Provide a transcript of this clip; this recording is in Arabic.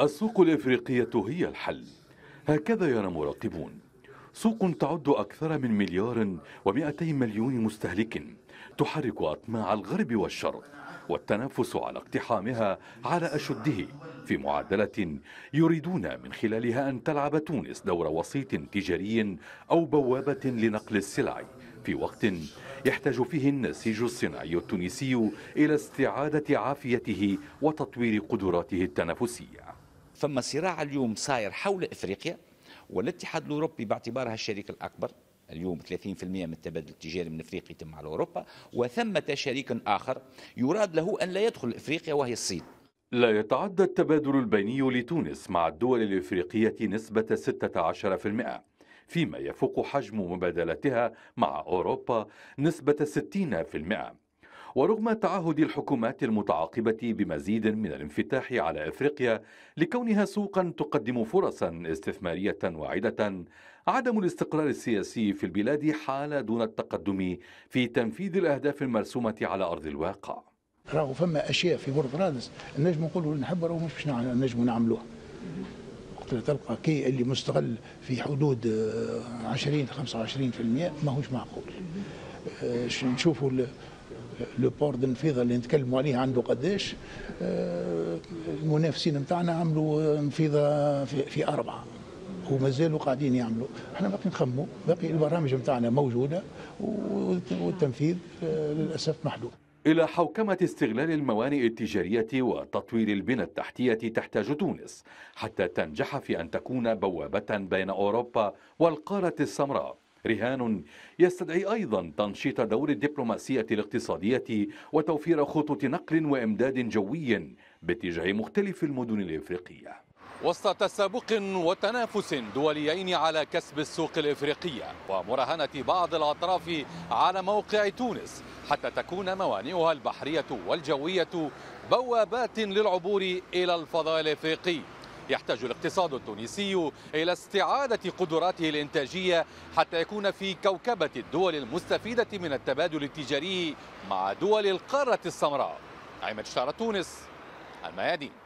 السوق الإفريقية هي الحل هكذا يرى مراقبون سوق تعد أكثر من مليار و200 مليون مستهلك تحرك أطماع الغرب والشرق والتنافس على اقتحامها على أشده في معادلة يريدون من خلالها أن تلعب تونس دور وسيط تجاري أو بوابة لنقل السلع في وقت يحتاج فيه النسيج الصناعي التونسي إلى استعادة عافيته وتطوير قدراته التنافسية فما صراع اليوم صاير حول افريقيا والاتحاد الاوروبي باعتبارها الشريك الاكبر اليوم 30% من التبادل التجاري من افريقيا يتم على اوروبا وثمة شريك اخر يراد له ان لا يدخل افريقيا وهي الصين لا يتعدى التبادل البيني لتونس مع الدول الافريقيه نسبه 16% فيما يفوق حجم مبادلتها مع اوروبا نسبه 60% ورغم تعهد الحكومات المتعاقبة بمزيد من الانفتاح على افريقيا لكونها سوقا تقدم فرصا استثمارية واعدة عدم الاستقرار السياسي في البلاد حال دون التقدم في تنفيذ الاهداف المرسومة على ارض الواقع راهو فما اشياء في بورد رادس النجم نقولوا نحب راهو مش باش نجموا نعملوها تلقى كي اللي مستغل في حدود 20 آه، 25% ماهوش معقول آه، نشوفوا لو بورد النفيضه اللي نتكلموا عليه عنده قداش آه، المنافسين نتاعنا عملوا نفيضه في, في اربعه ومازالوا قاعدين يعملوا احنا باقي نخموا باقي البرامج نتاعنا موجوده والتنفيذ آه، للاسف محدود إلى حوكمة استغلال الموانئ التجارية وتطوير البنى التحتية تحتاج تونس حتى تنجح في أن تكون بوابة بين أوروبا والقارة السمراء رهان يستدعي أيضا تنشيط دور الدبلوماسية الاقتصادية وتوفير خطوط نقل وإمداد جوي باتجاه مختلف المدن الإفريقية وسط تسابق وتنافس دوليين على كسب السوق الإفريقية ومراهنة بعض الأطراف على موقع تونس حتى تكون موانئها البحرية والجوية بوابات للعبور إلى الفضاء الإفريقي يحتاج الاقتصاد التونسي إلى استعادة قدراته الإنتاجية حتى يكون في كوكبة الدول المستفيدة من التبادل التجاري مع دول القارة السمراء عماد شارة تونس الميادين